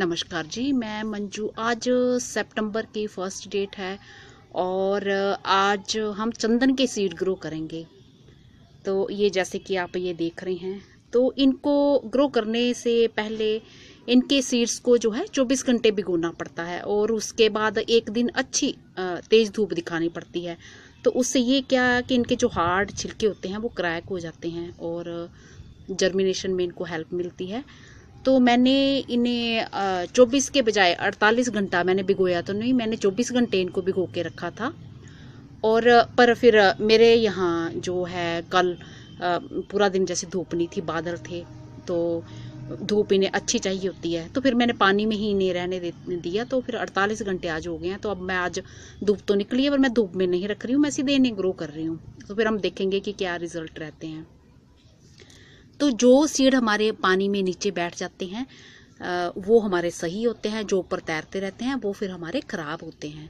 नमस्कार जी मैं मंजू आज सितंबर की फर्स्ट डेट है और आज हम चंदन के सीड ग्रो करेंगे तो ये जैसे कि आप ये देख रहे हैं तो इनको ग्रो करने से पहले इनके सीड्स को जो है 24 घंटे भिगोना पड़ता है और उसके बाद एक दिन अच्छी तेज़ धूप दिखानी पड़ती है तो उससे ये क्या है कि इनके जो हार्ड छिलके होते हैं वो क्रैक हो जाते हैं और जर्मिनेशन में इनको हेल्प मिलती है तो मैंने इन्हें चौबीस के बजाय अड़तालीस घंटा मैंने भिगोया तो नहीं मैंने चौबीस घंटे इनको भिगो के रखा था और पर फिर मेरे यहाँ जो है कल पूरा दिन जैसे धूप नहीं थी बादल थे तो धूप इन्हें अच्छी चाहिए होती है तो फिर मैंने पानी में ही इन्हें रहने दिया तो फिर 48 घंटे आज हो गए हैं तो अब मैं आज धूप तो निकली है पर मैं धूप में नहीं रख रही हूँ मैं सीधे इन्हें ग्रो कर रही हूँ तो फिर हम देखेंगे कि क्या रिजल्ट रहते हैं तो जो सीड हमारे पानी में नीचे बैठ जाते हैं वो हमारे सही होते हैं जो ऊपर तैरते रहते हैं वो फिर हमारे ख़राब होते हैं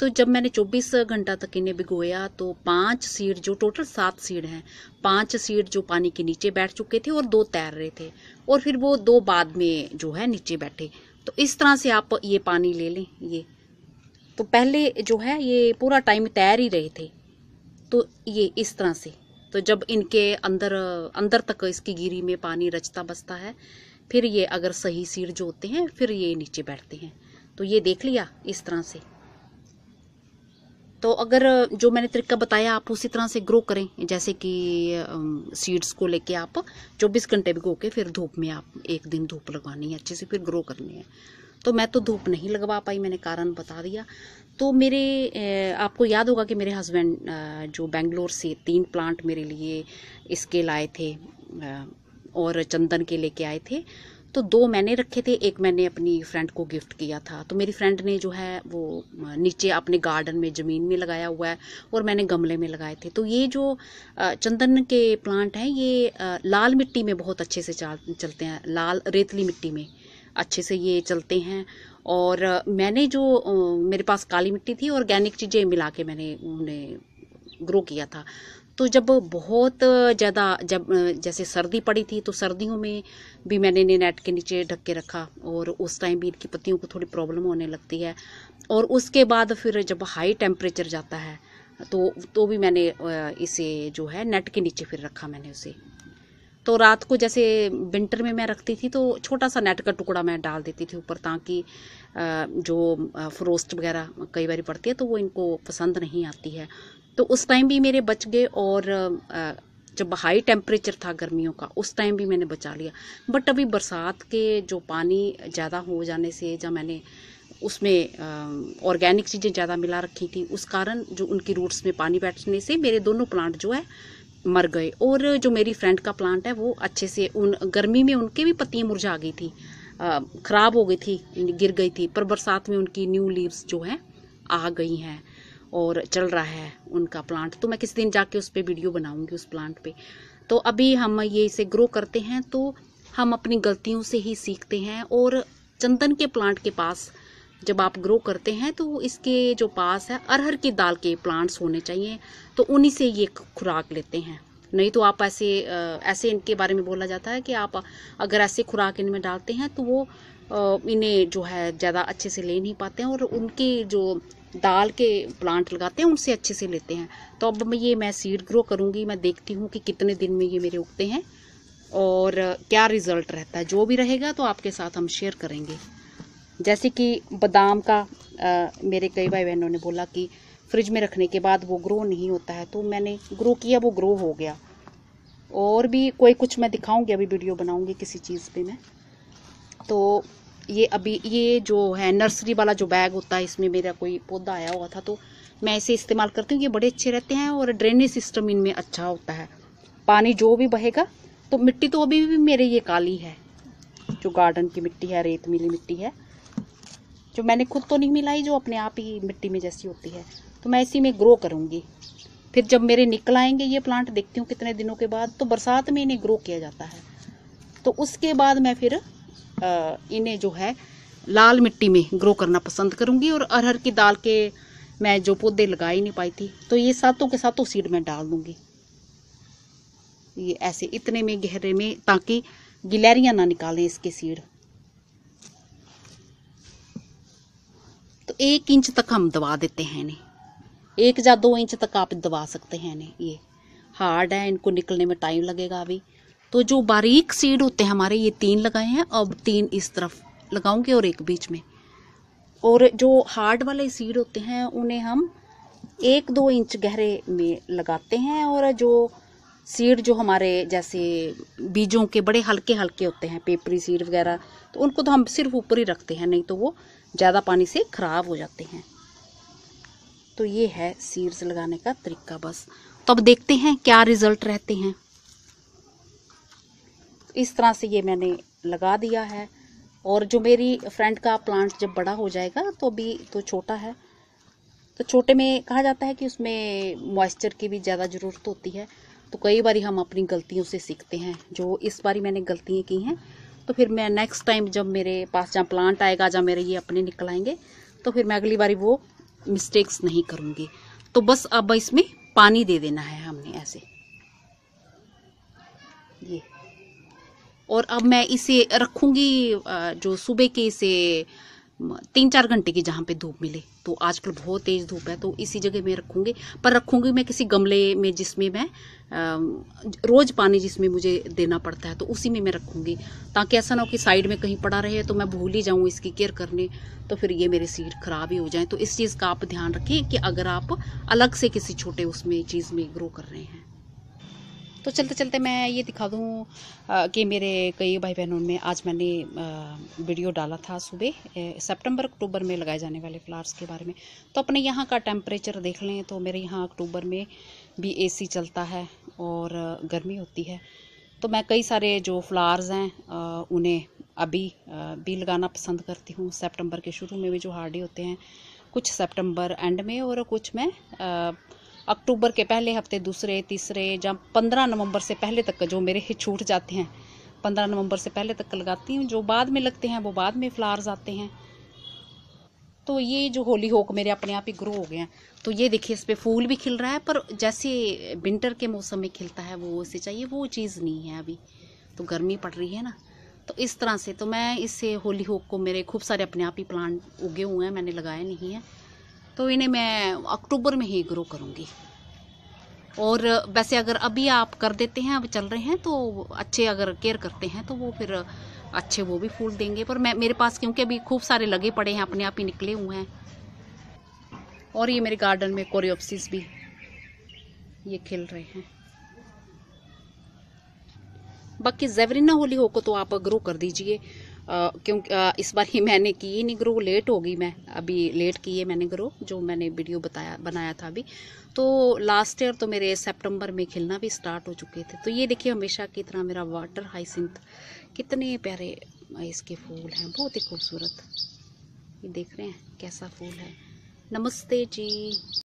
तो जब मैंने 24 घंटा तक इन्हें भिगोया तो पांच सीड जो टोटल सात सीड हैं पांच सीड जो पानी के नीचे बैठ चुके थे और दो तैर रहे थे और फिर वो दो बाद में जो है नीचे बैठे तो इस तरह से आप ये पानी ले लें ये तो पहले जो है ये पूरा टाइम तैर ही रहे थे तो ये इस तरह से तो जब इनके अंदर अंदर तक इसकी गिरी में पानी रचता बसता है फिर ये अगर सही सीड जोते हैं फिर ये नीचे बैठते हैं तो ये देख लिया इस तरह से तो अगर जो मैंने तरीका बताया आप उसी तरह से ग्रो करें जैसे कि सीड्स को लेके आप 24 घंटे भिगो के फिर धूप में आप एक दिन धूप लगानी है अच्छे से फिर ग्रो करनी है तो मैं तो धूप नहीं लगवा पाई मैंने कारण बता दिया तो मेरे आपको याद होगा कि मेरे हस्बैंड जो बेंगलोर से तीन प्लांट मेरे लिए इसके लाए थे और चंदन के लेके आए थे तो दो मैंने रखे थे एक मैंने अपनी फ्रेंड को गिफ्ट किया था तो मेरी फ्रेंड ने जो है वो नीचे अपने गार्डन में ज़मीन में लगाया हुआ है और मैंने गमले में लगाए थे तो ये जो चंदन के प्लांट हैं ये लाल मिट्टी में बहुत अच्छे से चलते हैं लाल रेतली मिट्टी में अच्छे से ये चलते हैं और मैंने जो मेरे पास काली मिट्टी थी ऑर्गेनिक चीज़ें मिला के मैंने उन्हें ग्रो किया था तो जब बहुत ज़्यादा जब जैसे सर्दी पड़ी थी तो सर्दियों में भी मैंने इन्हें नेट के नीचे ढक के रखा और उस टाइम भी इनकी पत्तियों को थोड़ी प्रॉब्लम होने लगती है और उसके बाद फिर जब हाई टेम्परेचर जाता है तो तो भी मैंने इसे जो है नेट के नीचे फिर रखा मैंने उसे तो रात को जैसे विंटर में मैं रखती थी तो छोटा सा नेट का टुकड़ा मैं डाल देती थी ऊपर ताकि जो फ्रोस्ट वगैरह कई बार पड़ती है तो वो इनको पसंद नहीं आती है तो उस टाइम भी मेरे बच गए और जब हाई टेम्परेचर था गर्मियों का उस टाइम भी मैंने बचा लिया बट अभी बरसात के जो पानी ज़्यादा हो जाने से जब मैंने उसमें ऑर्गेनिक चीज़ें ज़्यादा मिला रखी थी उस कारण जो उनकी रूट्स में पानी बैठने से मेरे दोनों प्लांट जो है मर गए और जो मेरी फ्रेंड का प्लांट है वो अच्छे से उन गर्मी में उनके भी पत्तियाँ मुरझा गई थी ख़राब हो गई थी गिर गई थी पर बरसात में उनकी न्यू लीव्स जो है आ गई हैं और चल रहा है उनका प्लांट तो मैं किसी दिन जाके उस पर वीडियो बनाऊंगी उस प्लांट पे तो अभी हम ये इसे ग्रो करते हैं तो हम अपनी गलतियों से ही सीखते हैं और चंदन के प्लांट के पास जब आप ग्रो करते हैं तो इसके जो पास है अरहर की दाल के प्लांट्स होने चाहिए तो उन्हीं से ये खुराक लेते हैं नहीं तो आप ऐसे ऐसे इनके बारे में बोला जाता है कि आप अगर ऐसे खुराक इनमें डालते हैं तो वो इन्हें जो है ज़्यादा अच्छे से ले नहीं पाते हैं और उनके जो दाल के प्लांट लगाते हैं उनसे अच्छे से लेते हैं तो अब मैं ये मैं सीड ग्रो करूँगी मैं देखती हूँ कि कितने दिन में ये मेरे उगते हैं और क्या रिज़ल्ट रहता है जो भी रहेगा तो आपके साथ हम शेयर करेंगे जैसे कि बादाम का आ, मेरे कई भाई बहनों ने बोला कि फ्रिज में रखने के बाद वो ग्रो नहीं होता है तो मैंने ग्रो किया वो ग्रो हो गया और भी कोई कुछ मैं दिखाऊंगी अभी वीडियो बनाऊंगी किसी चीज़ पे मैं तो ये अभी ये जो है नर्सरी वाला जो बैग होता है इसमें मेरा कोई पौधा आया हुआ था तो मैं इसे इस्तेमाल करती हूँ ये बड़े अच्छे रहते हैं और ड्रेनेज सिस्टम इनमें अच्छा होता है पानी जो भी बहेगा तो मिट्टी तो अभी भी मेरे ये काली है जो गार्डन की मिट्टी है रेत मिली मिट्टी है जो मैंने खुद तो नहीं मिलाई जो अपने आप ही मिट्टी में जैसी होती है तो मैं इसी में ग्रो करूँगी फिर जब मेरे निकल आएंगे ये प्लांट देखती हूँ कितने दिनों के बाद तो बरसात में इन्हें ग्रो किया जाता है तो उसके बाद मैं फिर इन्हें जो है लाल मिट्टी में ग्रो करना पसंद करूँगी और अरहर की दाल के मैं जो पौधे लगा ही नहीं पाई थी तो ये सातों के सातों सीड मैं डाल दूँगी ये ऐसे इतने में गहरे में ताकि गिलहरियाँ ना निकालें इसके सीड तो एक इंच तक हम दबा देते हैं इन्हें एक या दो इंच तक आप दबा सकते हैं इन्हें ये हार्ड है इनको निकलने में टाइम लगेगा अभी तो जो बारीक सीड होते हैं हमारे ये तीन लगाए हैं अब तीन इस तरफ लगाऊंगे और एक बीच में और जो हार्ड वाले सीड होते हैं उन्हें हम एक दो इंच गहरे में लगाते हैं और जो सीड जो हमारे जैसे बीजों के बड़े हल्के हल्के होते हैं पेपरी सीड वगैरह तो उनको तो हम सिर्फ ऊपर ही रखते हैं नहीं तो वो ज़्यादा पानी से ख़राब हो जाते हैं तो ये है सीड्स लगाने का तरीका बस तो अब देखते हैं क्या रिज़ल्ट रहते हैं इस तरह से ये मैंने लगा दिया है और जो मेरी फ्रेंड का प्लांट जब बड़ा हो जाएगा तो अभी तो छोटा है तो छोटे में कहा जाता है कि उसमें मॉइस्चर की भी ज़्यादा ज़रूरत होती है तो कई बार हम अपनी गलतियों से सीखते हैं जो इस बारी मैंने गलतियाँ की हैं तो फिर मैं नेक्स्ट टाइम जब मेरे पास जहाँ प्लांट आएगा जहाँ मेरे ये अपने निकल आएंगे तो फिर मैं अगली बारी वो मिस्टेक्स नहीं करूँगी तो बस अब इसमें पानी दे देना है हमने ऐसे ये और अब मैं इसे रखूँगी जो सुबह के इसे तीन चार घंटे की जहाँ पे धूप मिले तो आजकल बहुत तेज़ धूप है तो इसी जगह मैं रखूँगी पर रखूँगी मैं किसी गमले में जिसमें मैं रोज़ पानी जिसमें मुझे देना पड़ता है तो उसी में मैं रखूँगी ताकि ऐसा ना हो कि साइड में कहीं पड़ा रहे तो मैं भूल ही जाऊँ इसकी केयर करने तो फिर ये मेरे सीड ख़राब ही हो जाए तो इस चीज़ का आप ध्यान रखें कि अगर आप अलग से किसी छोटे उसमें चीज़ में ग्रो कर रहे हैं तो चलते चलते मैं ये दिखा दूँ कि मेरे कई भाई बहनों में आज मैंने वीडियो डाला था सुबह सितंबर अक्टूबर में लगाए जाने वाले फ्लावर्स के बारे में तो अपने यहाँ का टेम्परेचर देख लें तो मेरे यहाँ अक्टूबर में भी ए चलता है और गर्मी होती है तो मैं कई सारे जो फ्लावर्स हैं उन्हें अभी भी लगाना पसंद करती हूँ सेप्टेम्बर के शुरू में भी जो हार्डी होते हैं कुछ सेप्टेम्बर एंड में और कुछ मैं आ, अक्टूबर के पहले हफ्ते दूसरे तीसरे या पंद्रह नवंबर से पहले तक जो मेरे छूट जाते हैं पंद्रह नवंबर से पहले तक लगाती हूँ जो बाद में लगते हैं वो बाद में फ्लावर्स आते हैं तो ये जो होली होक मेरे अपने आप ही ग्रो हो गए हैं तो ये देखिए इस पर फूल भी खिल रहा है पर जैसे विंटर के मौसम में खिलता है वो उसे चाहिए वो चीज़ नहीं है अभी तो गर्मी पड़ रही है ना तो इस तरह से तो मैं इससे होली होक को मेरे खूब सारे अपने आप ही प्लांट उगे हुए हैं मैंने लगाए नहीं हैं तो इन्हें मैं अक्टूबर में ही ग्रो करूँगी और वैसे अगर अभी आप कर देते हैं अब चल रहे हैं तो अच्छे अगर केयर करते हैं तो वो फिर अच्छे वो भी फूल देंगे पर मैं मेरे पास क्योंकि अभी खूब सारे लगे पड़े हैं अपने आप ही निकले हुए हैं और ये मेरे गार्डन में कोरियोपसिस भी ये खिल रहे हैं बाकी जेवरिना होली हो को तो आप ग्रो कर दीजिए क्योंकि इस बार ही मैंने की नहीं ग्रो लेट हो गई मैं अभी लेट की है मैंने ग्रो जो मैंने वीडियो बताया बनाया था अभी तो लास्ट ईयर तो मेरे सितंबर में खिलना भी स्टार्ट हो चुके थे तो ये देखिए हमेशा की तरह मेरा वाटर हाइसिंथ कितने प्यारे इसके फूल हैं बहुत ही खूबसूरत ये देख रहे हैं कैसा फूल है नमस्ते जी